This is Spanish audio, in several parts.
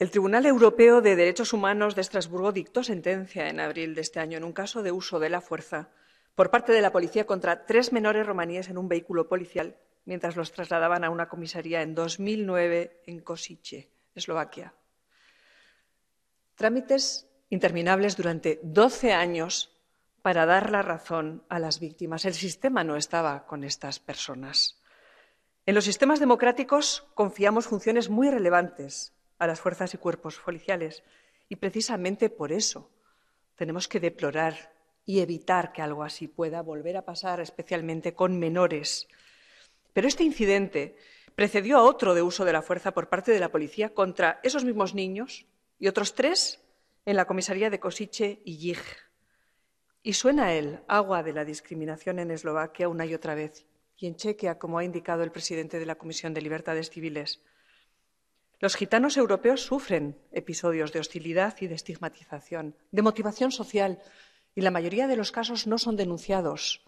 El Tribunal Europeo de Derechos Humanos de Estrasburgo dictó sentencia en abril de este año en un caso de uso de la fuerza por parte de la policía contra tres menores romaníes en un vehículo policial mientras los trasladaban a una comisaría en 2009 en Kosice, Eslovaquia. Trámites interminables durante 12 años para dar la razón a las víctimas. El sistema no estaba con estas personas. En los sistemas democráticos confiamos funciones muy relevantes a las fuerzas y cuerpos policiales. Y precisamente por eso tenemos que deplorar y evitar que algo así pueda volver a pasar, especialmente con menores. Pero este incidente precedió a otro de uso de la fuerza por parte de la policía contra esos mismos niños y otros tres en la comisaría de Kosice y Y suena el agua de la discriminación en Eslovaquia una y otra vez, y en Chequia, como ha indicado el presidente de la Comisión de Libertades Civiles. Los gitanos europeos sufren episodios de hostilidad y de estigmatización, de motivación social, y la mayoría de los casos no son denunciados.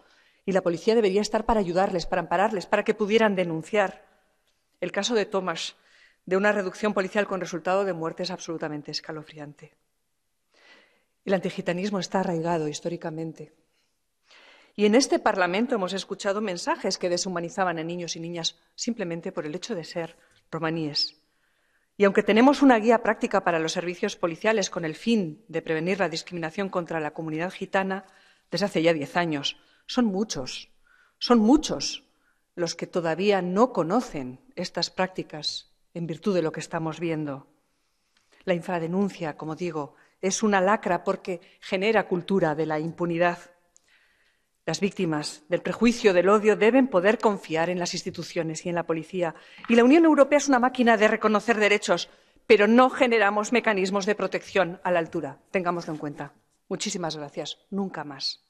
Y la policía debería estar para ayudarles, para ampararles, para que pudieran denunciar. El caso de Thomas, de una reducción policial con resultado de muertes absolutamente escalofriante. El antigitanismo está arraigado históricamente. Y en este Parlamento hemos escuchado mensajes que deshumanizaban a niños y niñas simplemente por el hecho de ser romaníes. Y aunque tenemos una guía práctica para los servicios policiales con el fin de prevenir la discriminación contra la comunidad gitana desde hace ya diez años, son muchos, son muchos los que todavía no conocen estas prácticas en virtud de lo que estamos viendo. La infradenuncia, como digo, es una lacra porque genera cultura de la impunidad las víctimas del prejuicio, del odio, deben poder confiar en las instituciones y en la policía. Y la Unión Europea es una máquina de reconocer derechos, pero no generamos mecanismos de protección a la altura. Tengámoslo en cuenta. Muchísimas gracias. Nunca más.